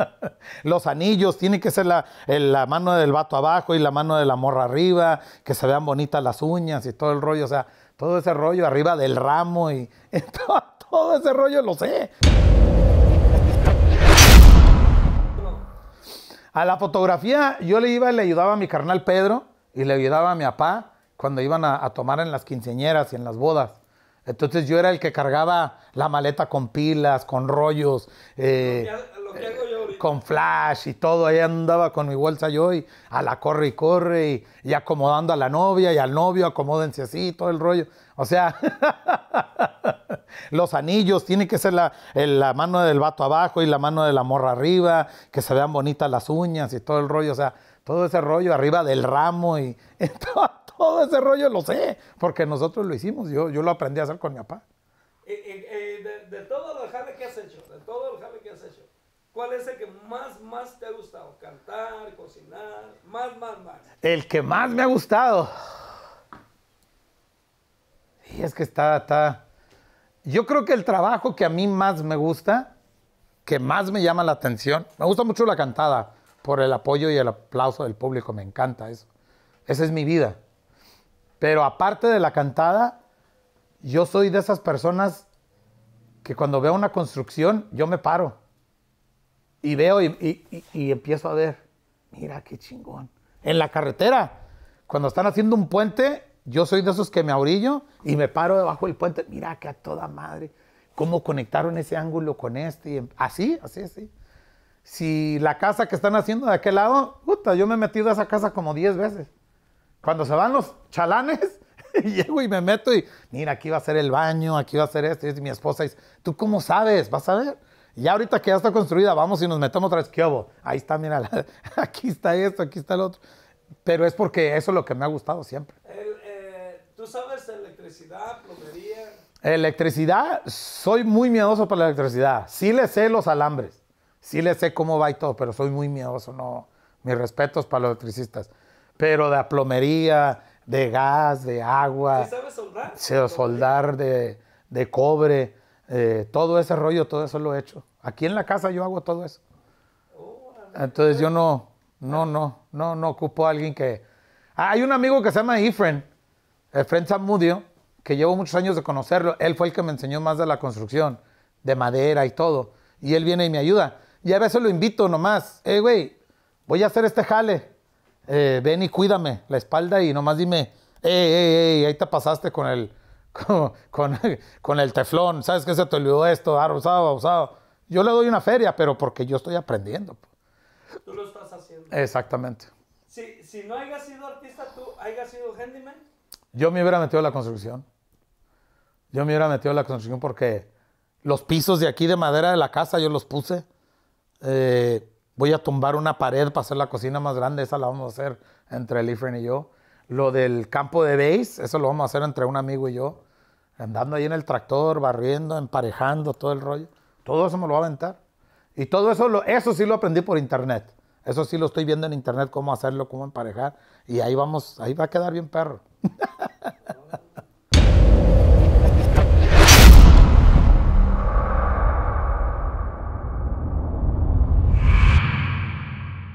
Los anillos, tiene que ser la, la, mano del vato abajo y la mano de la morra arriba, que se vean bonitas las uñas y todo el rollo, o sea, todo ese rollo arriba del ramo y, todo, ese rollo lo sé. A la fotografía yo le iba y le ayudaba a mi carnal Pedro y le ayudaba a mi papá cuando iban a, tomar en las quinceñeras y en las bodas. Entonces yo era el que cargaba la maleta con pilas, con rollos. Eh, con flash y todo, ahí andaba con mi bolsa yo y a la corre y corre y, acomodando a la novia y al novio, acomódense así, todo el rollo. O sea, los anillos, tiene que ser la, la, mano del vato abajo y la mano de la morra arriba, que se vean bonitas las uñas y todo el rollo, o sea, todo ese rollo arriba del ramo y, todo, ese rollo lo sé, porque nosotros lo hicimos, yo, yo lo aprendí a hacer con mi papá. Eh, eh, eh, de, todo lo que has hecho, de todo el ¿Cuál es el que más, más te ha gustado? Cantar, cocinar, más, más, más. El que más me ha gustado. Y es que está, está. Yo creo que el trabajo que a mí más me gusta, que más me llama la atención, me gusta mucho la cantada, por el apoyo y el aplauso del público, me encanta eso. Esa es mi vida. Pero aparte de la cantada, yo soy de esas personas que cuando veo una construcción, yo me paro y veo y, empiezo a ver, mira qué chingón. En la carretera, cuando están haciendo un puente, yo soy de esos que me aurillo y me paro debajo del puente. Mira que a toda madre, cómo conectaron ese ángulo con este. Y em, así, así, así. Si la casa que están haciendo de aquel lado, puta, yo me he metido a esa casa como 10 veces. Cuando se van los chalanes, llego y me meto y, mira, aquí va a ser el baño, aquí va a ser esto. Y mi esposa dice, ¿tú cómo sabes? ¿Vas a ver? Ya ahorita que ya está construida, vamos y nos metemos otra vez. ¿Qué Ahí está, mira, aquí está esto, aquí está el otro. Pero es porque eso es lo que me ha gustado siempre. Eh, eh, ¿Tú sabes electricidad, plomería? Electricidad, soy muy miedoso para la electricidad. Sí le sé los alambres, sí le sé cómo va y todo, pero soy muy miedoso. No, mis respetos para los electricistas. Pero de plomería, de gas, de agua. ¿Sí sabes soldar? soldar de, de cobre eh, todo ese rollo, todo eso lo he hecho. Aquí en la casa yo hago todo eso. Entonces yo no, no, no, no, no ocupo a alguien que... Ah, hay un amigo que se llama Efren, Efren Samudio, que llevo muchos años de conocerlo. Él fue el que me enseñó más de la construcción, de madera y todo. Y él viene y me ayuda. Y a veces lo invito nomás. Hey, eh, güey, voy a hacer este jale. Eh, ven y cuídame la espalda y nomás dime, hey, hey, hey, ahí te pasaste con el con, el teflón, ¿sabes qué se te olvidó esto? Ah, usado, usado. Yo le doy una feria, pero porque yo estoy aprendiendo. Tú lo estás haciendo. Exactamente. Si, no hayas sido artista, tú hayas sido handyman. Yo me hubiera metido a la construcción. Yo me hubiera metido a la construcción porque los pisos de aquí de madera de la casa yo los puse. Eh, voy a tumbar una pared para hacer la cocina más grande. Esa la vamos a hacer entre el Ifren y yo. Lo del campo de base, eso lo vamos a hacer entre un amigo y yo. Andando ahí en el tractor, barriendo, emparejando, todo el rollo. Todo eso me lo va a aventar. Y todo eso, eso sí lo aprendí por internet. Eso sí lo estoy viendo en internet, cómo hacerlo, cómo emparejar. Y ahí vamos, ahí va a quedar bien perro.